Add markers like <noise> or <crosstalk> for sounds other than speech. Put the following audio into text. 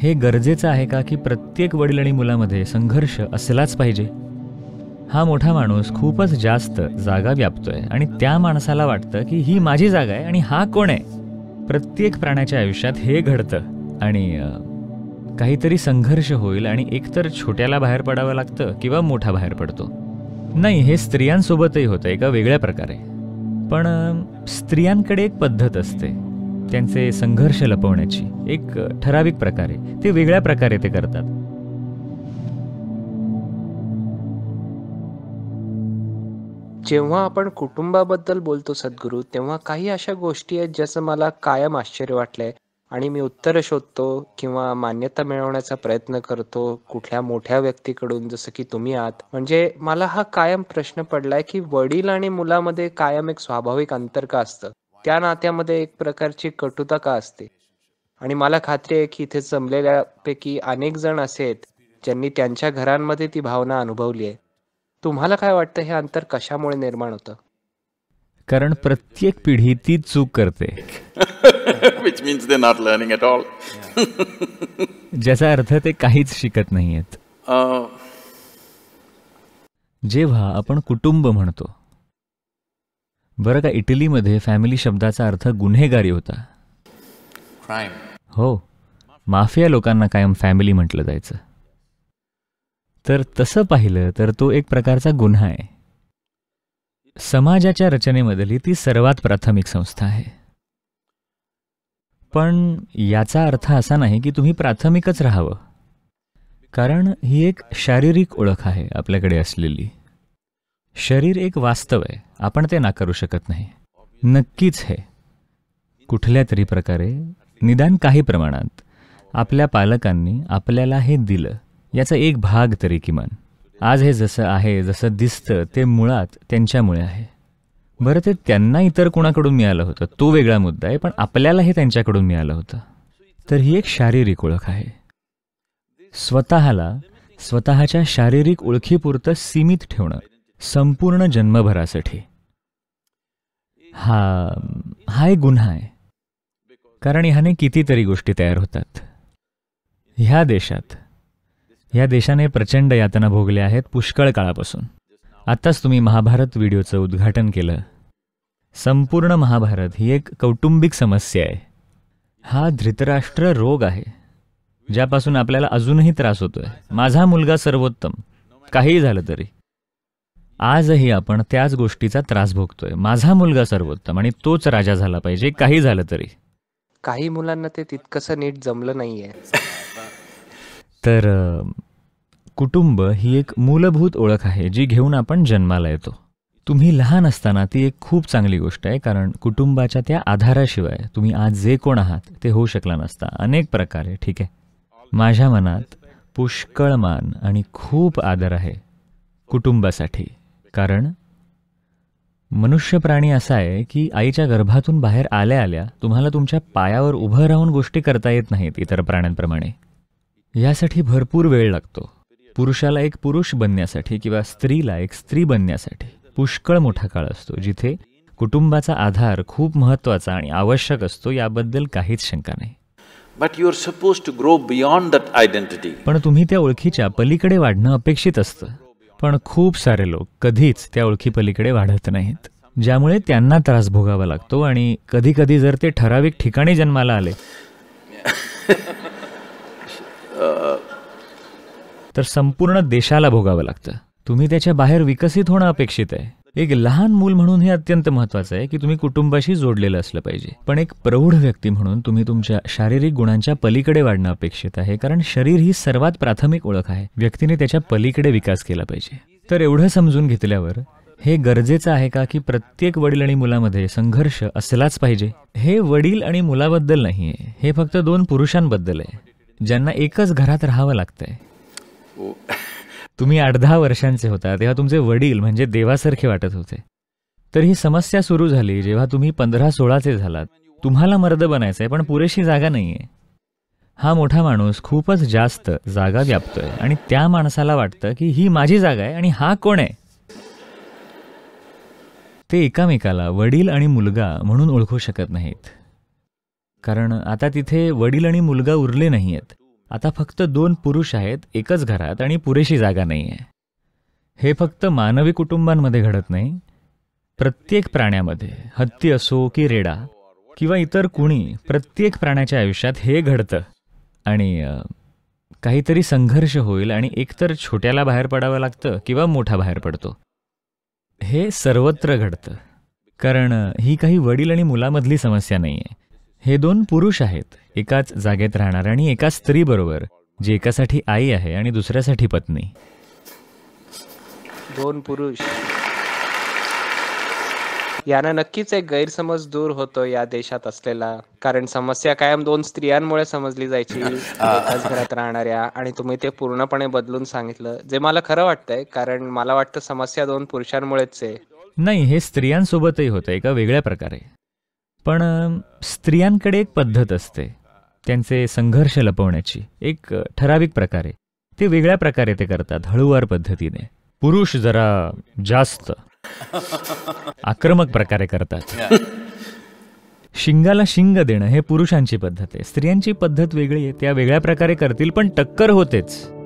हे गरजेचं आहे का की प्रत्येक वडील आणि मुलामध्ये संघर्ष असलाच पाहिजे हा मोठा माणूस खूपच जास्त जागा व्यापतोय आणि त्या माणसाला वाटतं की ही माझी जागा आहे आणि हा कोण आहे प्रत्येक प्राण्याच्या आयुष्यात हे घडतं आणि काहीतरी संघर्ष होईल आणि एकतर छोट्याला बाहेर पडावं लागतं किंवा मोठा बाहेर पडतो नाही हे स्त्रियांसोबतही होतं एका वेगळ्या प्रकारे पण स्त्रियांकडे एक पद्धत असते त्यांचे संघर्ष लपवण्याची एक ठराविक प्रकारे ते वेगळ्या प्रकारे ते करतात जेव्हा आपण कुटुंबाबद्दल बोलतो सद्गुरू तेव्हा काही अशा गोष्टी आहेत ज्याचं मला कायम आश्चर्य वाटलंय आणि मी उत्तर शोधतो किंवा मान्यता मिळवण्याचा प्रयत्न करतो कुठल्या मोठ्या व्यक्तीकडून जसं की तुम्ही आहात म्हणजे मला हा कायम प्रश्न पडलाय की वडील आणि मुलामध्ये कायम एक स्वाभाविक अंतर का असतं त्या नात्यामध्ये एक प्रकारची कटुता का असते आणि मला खात्री आहे की इथे जमलेल्यापैकी अनेक जण असे आहेत ज्यांनी त्यांच्या घरांमध्ये ती भावना अनुभवली आहे तुम्हाला काय वाटतं हे अंतर कशामुळे निर्माण होतं कारण प्रत्येक पिढी ती चूक करते which they not learning at all ज्याचा अर्थ ते काहीच शिकत नाहीयेत uh, जेव्हा आपण कुटुंब म्हणतो बरं का इटलीमध्ये फॅमिली शब्दाचा अर्थ गुन्हेगारी होता क्राईम हो माफिया लोकांना कायम फॅमिली म्हटलं जायचं तर तसं पाहिलं तर तो एक प्रकारचा गुन्हा आहे समाजाच्या रचनेमधली ती सर्वात प्राथमिक संस्था आहे पण याचा अर्थ असा नाही की तुम्ही प्राथमिकच राहावं कारण ही एक शारीरिक ओळख आहे आपल्याकडे असलेली शरीर एक वास्तव आहे आपण ते नाकारू शकत नाही नक्कीच हे कुठल्या तरी प्रकारे निदान काही प्रमाणात आपल्या पालकांनी आपल्याला हे दिलं याचा एक भाग तरी किमान आज हे जसं आहे जसं दिसतं ते मुळात त्यांच्यामुळे आहे बरं ते त्यांना इतर कोणाकडून मिळालं होतं तो वेगळा मुद्दा आहे पण आपल्याला हे त्यांच्याकडून मिळालं होतं तर ही एक शारीरिक ओळख आहे स्वतःला स्वतःच्या शारीरिक ओळखीपुरतं सीमित ठेवणं संपूर्ण जन्मभरासाठी हा हा एक गुन्हा आहे कारण ह्याने कितीतरी गोष्टी तयार होतात ह्या देशात ह्या देशाने प्रचंड यातना भोगल्या आहेत पुष्कळ काळापासून आत्ताच तुम्ही महाभारत व्हिडिओचं उद्घाटन केलं संपूर्ण महाभारत ही एक कौटुंबिक समस्या आहे हा धृतराष्ट्र रोग आहे ज्यापासून आपल्याला अजूनही त्रास होतोय माझा मुलगा सर्वोत्तम काहीही झालं तरी आजही आपण त्याच गोष्टीचा त्रास भोगतोय माझा मुलगा सर्वोत्तम आणि तोच राजा झाला पाहिजे काही झालं तरी काही मुलांना ते तितकंसं नीट जमलं नाहीये तर कुटुंब ही एक मूलभूत ओळख आहे जी घेऊन आपण जन्माला येतो तुम्ही लहान असताना ती एक खूप चांगली गोष्ट आहे कारण कुटुंबाच्या त्या आधाराशिवाय तुम्ही आज जे कोण आहात ते होऊ शकला नसता अनेक प्रकारे ठीक आहे माझ्या मनात पुष्कळ मान आणि खूप आदर आहे कुटुंबासाठी कारण मनुष्य प्राणी असा आहे की आईच्या गर्भातून बाहेर आल्या आल्या तुम्हाला तुमच्या पायावर उभं राहून गोष्टी करता येत नाहीत इतर प्राण्यांप्रमाणे यासाठी भरपूर वेळ लागतो पुरुषाला एक पुरुष बनण्यासाठी किंवा स्त्रीला एक स्त्री बनण्यासाठी पुष्कळ मोठा काळ असतो जिथे कुटुंबाचा आधार खूप महत्त्वाचा आणि आवश्यक असतो याबद्दल काहीच शंका नाही but you are suppose to grow beyond that identity पण तुम्ही त्या ओळखीच्या पलीकडे वाढणं अपेक्षित असतं पण खूप सारे लोक कधीच त्या ओळखीपलीकडे वाढत नाहीत ज्यामुळे त्यांना त्रास भोगावा लागतो आणि कधी कधी जर ते ठराविक ठिकाणी जन्माला आले तर संपूर्ण देशाला भोगावं लागतं तुम्ही त्याच्या बाहेर विकसित होणं अपेक्षित आहे एक लहान मूल म्हणून हे अत्यंत महत्वाचं आहे की तुम्ही कुटुंबाशी जोडलेलं असलं पाहिजे पण एक प्रौढ व्यक्ती म्हणून तुम्ही तुमच्या शारीरिक गुणांच्या पलीकडे वाढणं अपेक्षित आहे कारण शरीर ही सर्वात प्राथमिक ओळख आहे व्यक्तीने त्याच्या पलीकडे विकास केला पाहिजे तर एवढं समजून घेतल्यावर हे गरजेचं आहे का की प्रत्येक वडील आणि मुलामध्ये संघर्ष असलाच पाहिजे हे वडील आणि मुलाबद्दल नाहीये हे फक्त दोन पुरुषांबद्दल आहे ज्यांना एकच घरात राहावं लागतंय तुम्ही आठ दहा वर्षांचे होता तेव्हा तुमचे वडील म्हणजे देवासारखे वाटत होते तर ही समस्या सुरू झाली जेव्हा तुम्ही पंधरा सोळाचे झालात तुम्हाला मर्द बनायचं आहे पण पुरेशी जागा नाही आहे हा मोठा माणूस खूपच जास्त जागा व्यापतोय आणि त्या माणसाला वाटतं की ही माझी जागा आहे आणि हा कोण आहे ते एकामेकाला वडील आणि मुलगा म्हणून ओळखू शकत नाहीत कारण आता तिथे वडील आणि मुलगा उरले नाही आहेत आता फक्त दोन पुरुष आहेत एकच घरात आणि पुरेशी जागा नाही आहे हे फक्त मानवी कुटुंबांमध्ये घडत नाही प्रत्येक प्राण्यामध्ये हत्ती असो की रेडा किंवा इतर कुणी प्रत्येक प्राण्याच्या आयुष्यात हे घडतं आणि काहीतरी संघर्ष होईल आणि एकतर छोट्याला बाहेर पडावं लागतं किंवा मोठा बाहेर पडतो हे सर्वत्र घडतं कारण ही काही वडील आणि मुलामधली समस्या नाही आहे हे दोन पुरुष आहेत एकाच जागेत राहणार आणि एका स्त्रीबरोबर जी एकासाठी आई आहे आणि दुसऱ्यासाठी पत्नी दोन पुरुष यांना नक्कीच एक गैरसमज दूर होतो या देशात असलेला कारण समस्या कायम दोन स्त्रियांमुळे समजली जायची <laughs> एकाच घरात राहणाऱ्या आणि तुम्ही ते पूर्णपणे बदलून सांगितलं जे मला खरं वाटतंय कारण मला वाटतं समस्या दोन पुरुषांमुळेच आहे नाही हे स्त्रियांसोबतही होतं एका वेगळ्या प्रकारे पण स्त्रियांकडे एक पद्धत असते त्यांचे संघर्ष लपवण्याची एक ठराविक प्रकारे ते वेगळ्या प्रकारे ते करतात हळूवार पद्धतीने पुरुष जरा जास्त आक्रमक प्रकारे करतात शिंगाला शिंग देणं हे पुरुषांची पद्धत आहे स्त्रियांची पद्धत वेगळी आहे त्या वेगळ्या प्रकारे करतील पण टक्कर होतेच